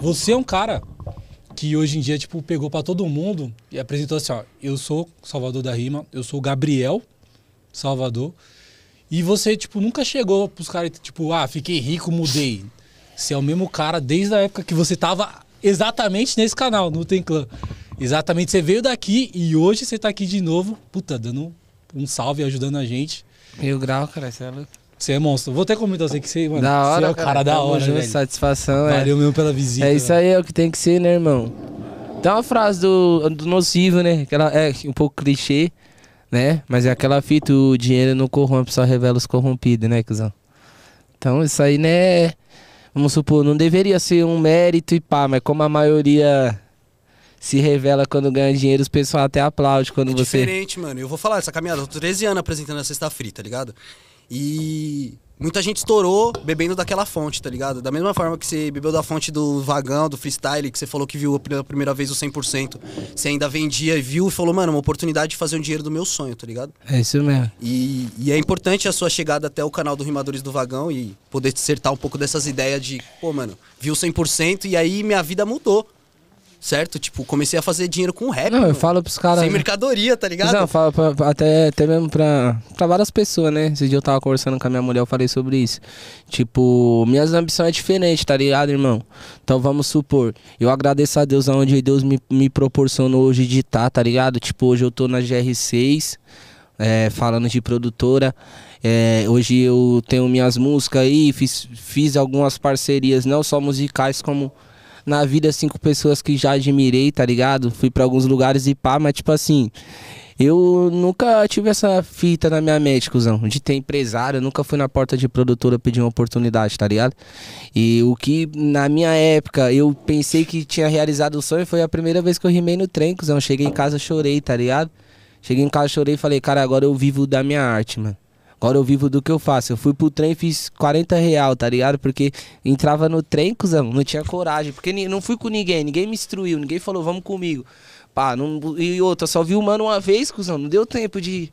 Você é um cara que hoje em dia, tipo, pegou para todo mundo e apresentou assim, ó, eu sou Salvador da Rima, eu sou Gabriel Salvador. E você, tipo, nunca chegou pros caras, tipo, ah, fiquei rico, mudei. Você é o mesmo cara desde a época que você tava exatamente nesse canal, no Tem Clã. Exatamente, você veio daqui e hoje você tá aqui de novo, puta, dando um salve, ajudando a gente. meu grau, cara, você é louco. Você é monstro. Vou até comentar assim que você, mano, da é hora, é o cara, cara da hora, junto, velho. Satisfação, é. Valeu é. mesmo pela visita. É isso aí, é o que tem que ser, né, irmão? Tem uma frase do, do Nocivo, né? Aquela, é um pouco clichê, né? Mas é aquela fita, o dinheiro não corrompe, só revela os corrompidos, né, cuzão? Então isso aí, né? Vamos supor, não deveria ser um mérito e pá, mas como a maioria se revela quando ganha dinheiro, os pessoal até aplaude quando é você. Diferente, mano. Eu vou falar, essa caminhada, eu tô 13 anos apresentando a sexta-feira, tá ligado? E muita gente estourou bebendo daquela fonte, tá ligado? Da mesma forma que você bebeu da fonte do vagão, do freestyle, que você falou que viu pela primeira vez o 100%, você ainda vendia e viu e falou, mano, uma oportunidade de fazer um dinheiro do meu sonho, tá ligado? É isso mesmo. E, e é importante a sua chegada até o canal do Rimadores do Vagão e poder acertar um pouco dessas ideias de, pô, mano, viu 100% e aí minha vida mudou certo? Tipo, comecei a fazer dinheiro com rap. Não, mano. eu falo pros caras. Sem né? mercadoria, tá ligado? Não, eu falo pra, pra, até, até mesmo pra, pra várias pessoas, né? Esse dia eu tava conversando com a minha mulher, eu falei sobre isso. Tipo, minhas ambições é diferente, tá ligado, irmão? Então vamos supor, eu agradeço a Deus aonde Deus me, me proporcionou hoje de estar, tá, tá ligado? Tipo, hoje eu tô na GR6. É, falando de produtora. É, hoje eu tenho minhas músicas aí, fiz, fiz algumas parcerias, não só musicais, como na vida, assim, com pessoas que já admirei, tá ligado? Fui para alguns lugares e pá, mas tipo assim. Eu nunca tive essa fita na minha mente, cuzão, de ter empresário. Eu nunca fui na porta de produtora pedir uma oportunidade, tá ligado? E o que na minha época eu pensei que tinha realizado o sonho foi a primeira vez que eu rimei no trem, cuzão. Cheguei em casa, chorei, tá ligado? Cheguei em casa, chorei e falei, cara, agora eu vivo da minha arte, mano. Agora eu vivo do que eu faço. Eu fui pro trem e fiz 40 real, tá ligado? Porque entrava no trem, cuzão, não tinha coragem. Porque não fui com ninguém, ninguém me instruiu, ninguém falou, vamos comigo. Pá, não, e outra, só vi o mano uma vez, cuzão, não deu tempo de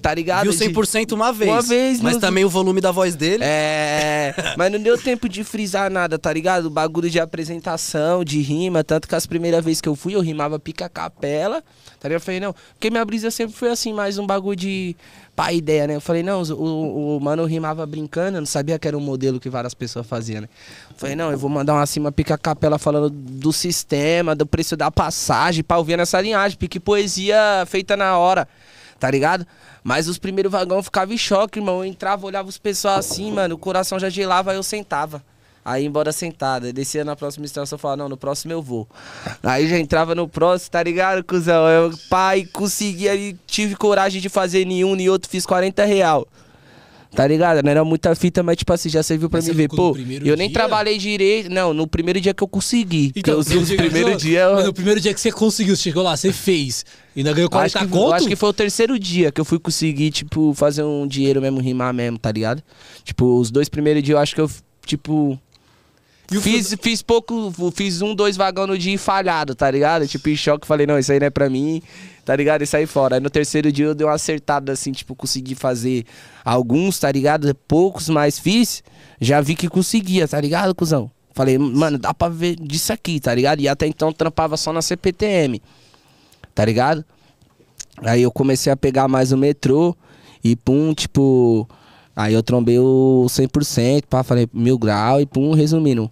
Tá ligado? Viu 100% de... uma vez. Uma vez, Mas também o volume da voz dele. É. mas não deu tempo de frisar nada, tá ligado? O bagulho de apresentação, de rima. Tanto que as primeiras vezes que eu fui, eu rimava pica-capela. Tá ligado? Eu falei, não. Porque minha brisa sempre foi assim, mais um bagulho de. Pá, ideia, né? Eu falei, não, o, o mano rimava brincando, eu não sabia que era um modelo que várias pessoas faziam, né? Eu falei, não, eu vou mandar uma cima pica-capela falando do sistema, do preço da passagem, pra ouvir nessa linhagem, porque poesia feita na hora tá ligado? Mas os primeiros vagão ficava em choque, irmão. Eu entrava, olhava os pessoal assim, mano, o coração já gelava, aí eu sentava. Aí embora sentada. Descia na próxima estação e falava, não, no próximo eu vou. Aí já entrava no próximo, tá ligado, cuzão? Eu, pai, consegui, aí tive coragem de fazer nenhum, nem outro, fiz 40 real. Tá ligado? Não era muita fita, mas tipo assim, já serviu pra mas me ver. Pô, eu nem dia? trabalhei direito. Não, no primeiro dia que eu consegui. Então, que eu, no primeiro dia. Eu... no primeiro dia que você conseguiu, você chegou lá, você fez. E ainda ganhou 40 acho que, conto? Acho que foi o terceiro dia que eu fui conseguir, tipo, fazer um dinheiro mesmo, rimar mesmo, tá ligado? Tipo, os dois primeiros dias eu acho que eu, tipo. fiz, fiz pouco, fiz um, dois vagão no dia e falhado, tá ligado? Tipo, em choque, falei, não, isso aí não é pra mim tá ligado? E sair fora. Aí no terceiro dia eu dei uma acertada, assim, tipo, consegui fazer alguns, tá ligado? Poucos, mas fiz. Já vi que conseguia, tá ligado, cuzão? Falei, mano, dá pra ver disso aqui, tá ligado? E até então trampava só na CPTM, tá ligado? Aí eu comecei a pegar mais o metrô e pum, tipo. Aí eu trombei o 100%, pá, falei mil grau e pum, resumindo.